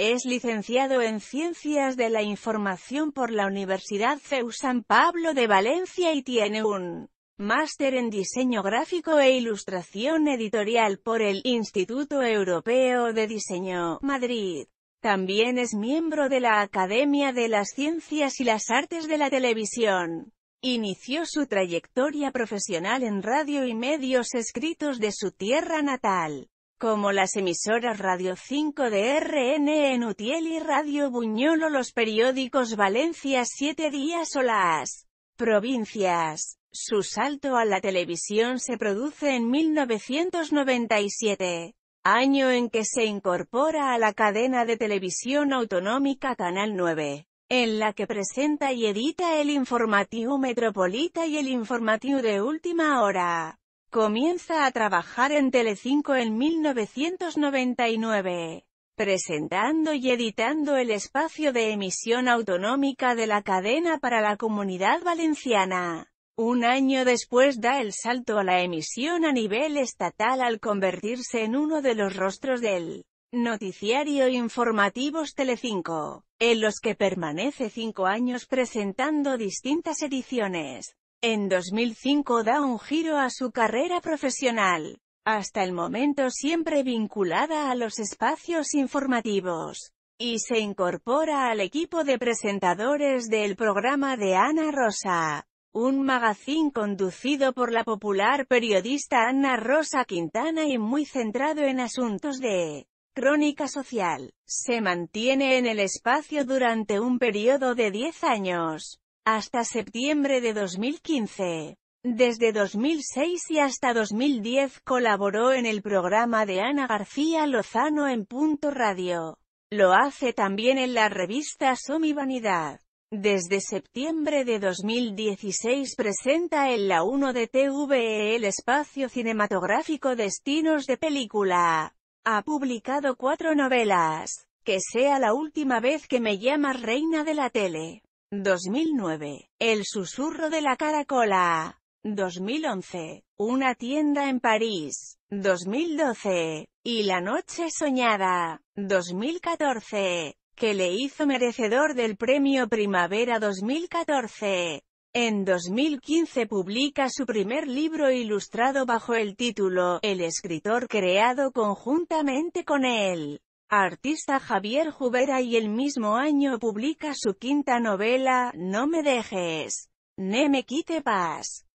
Es licenciado en Ciencias de la Información por la Universidad CEU San Pablo de Valencia y tiene un máster en Diseño Gráfico e Ilustración Editorial por el Instituto Europeo de Diseño, Madrid. También es miembro de la Academia de las Ciencias y las Artes de la Televisión. Inició su trayectoria profesional en radio y medios escritos de su tierra natal como las emisoras Radio 5 de RN en Utiel y Radio Buñol o los periódicos Valencia 7 Días o las provincias. Su salto a la televisión se produce en 1997, año en que se incorpora a la cadena de televisión autonómica Canal 9, en la que presenta y edita el informativo Metropolita y el informativo de última hora. Comienza a trabajar en Telecinco en 1999, presentando y editando el espacio de emisión autonómica de la cadena para la Comunidad Valenciana. Un año después da el salto a la emisión a nivel estatal al convertirse en uno de los rostros del Noticiario Informativos Telecinco, en los que permanece cinco años presentando distintas ediciones. En 2005 da un giro a su carrera profesional, hasta el momento siempre vinculada a los espacios informativos, y se incorpora al equipo de presentadores del programa de Ana Rosa, un magazine conducido por la popular periodista Ana Rosa Quintana y muy centrado en asuntos de crónica social. Se mantiene en el espacio durante un periodo de 10 años hasta septiembre de 2015. Desde 2006 y hasta 2010 colaboró en el programa de Ana García Lozano en Punto Radio. Lo hace también en la revista Somi y Vanidad. Desde septiembre de 2016 presenta en la 1 de TVE el espacio cinematográfico Destinos de Película. Ha publicado cuatro novelas. Que sea la última vez que me llamas reina de la tele. 2009. El susurro de la caracola. 2011. Una tienda en París. 2012. Y la noche soñada. 2014. Que le hizo merecedor del premio Primavera 2014. En 2015 publica su primer libro ilustrado bajo el título El escritor creado conjuntamente con él artista Javier Jubera y el mismo año publica su quinta novela, No me dejes, ne me quite paz.